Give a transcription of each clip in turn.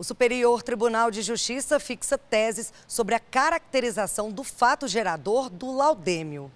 O Superior Tribunal de Justiça fixa teses sobre a caracterização do fato gerador do laudêmio.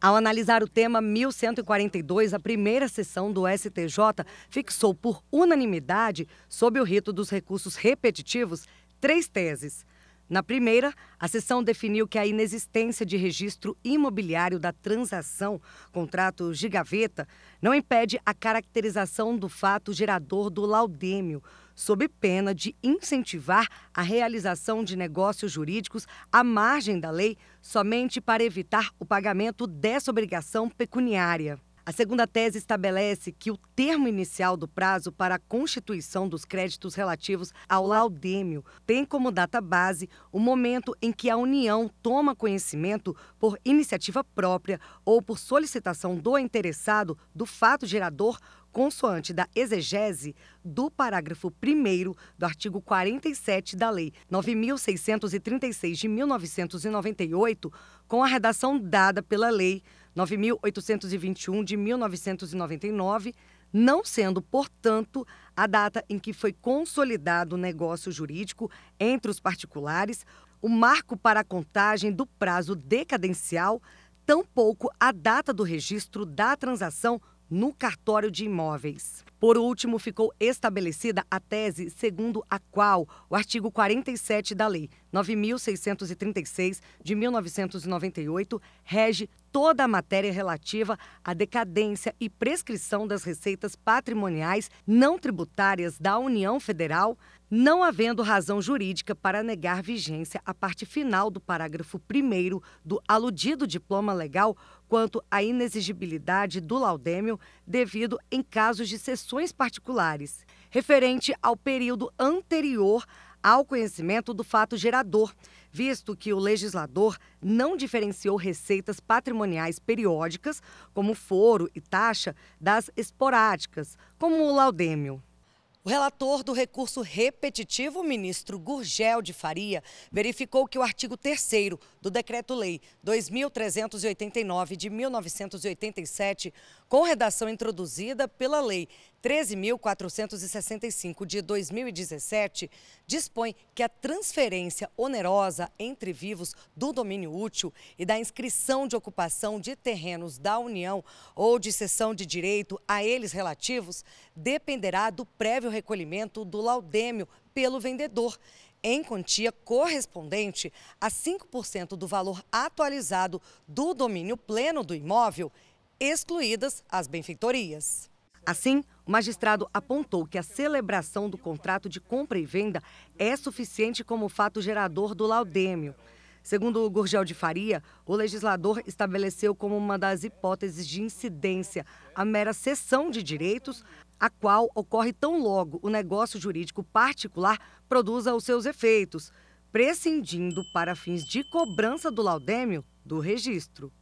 Ao analisar o tema 1142, a primeira sessão do STJ fixou por unanimidade, sob o rito dos recursos repetitivos, três teses. Na primeira, a sessão definiu que a inexistência de registro imobiliário da transação, contrato de gaveta, não impede a caracterização do fato gerador do laudêmio, sob pena de incentivar a realização de negócios jurídicos à margem da lei somente para evitar o pagamento dessa obrigação pecuniária. A segunda tese estabelece que o termo inicial do prazo para a constituição dos créditos relativos ao laudêmio tem como data base o momento em que a União toma conhecimento por iniciativa própria ou por solicitação do interessado do fato gerador consoante da exegese do parágrafo 1 do artigo 47 da Lei 9636 de 1998, com a redação dada pela Lei 9.821 de 1999, não sendo, portanto, a data em que foi consolidado o negócio jurídico entre os particulares, o marco para a contagem do prazo decadencial, tampouco a data do registro da transação no cartório de imóveis. Por último, ficou estabelecida a tese segundo a qual o artigo 47 da Lei 9636 de 1998 rege toda a matéria relativa à decadência e prescrição das receitas patrimoniais não tributárias da União Federal, não havendo razão jurídica para negar vigência à parte final do parágrafo 1 do aludido diploma legal quanto à inexigibilidade do laudêmio devido em casos de cessão particulares referente ao período anterior ao conhecimento do fato gerador, visto que o legislador não diferenciou receitas patrimoniais periódicas, como foro e taxa, das esporádicas, como o laudêmio. O relator do recurso repetitivo, o ministro Gurgel de Faria, verificou que o artigo 3 do Decreto-Lei 2389 de 1987, com redação introduzida pela Lei 13.465 de 2017 dispõe que a transferência onerosa entre vivos do domínio útil e da inscrição de ocupação de terrenos da União ou de cessão de direito a eles relativos dependerá do prévio recolhimento do laudêmio pelo vendedor, em quantia correspondente a 5% do valor atualizado do domínio pleno do imóvel, excluídas as benfeitorias. Assim, o magistrado apontou que a celebração do contrato de compra e venda é suficiente como fato gerador do laudêmio. Segundo o Gurgel de Faria, o legislador estabeleceu como uma das hipóteses de incidência a mera cessão de direitos, a qual ocorre tão logo o negócio jurídico particular produza os seus efeitos, prescindindo para fins de cobrança do laudêmio do registro.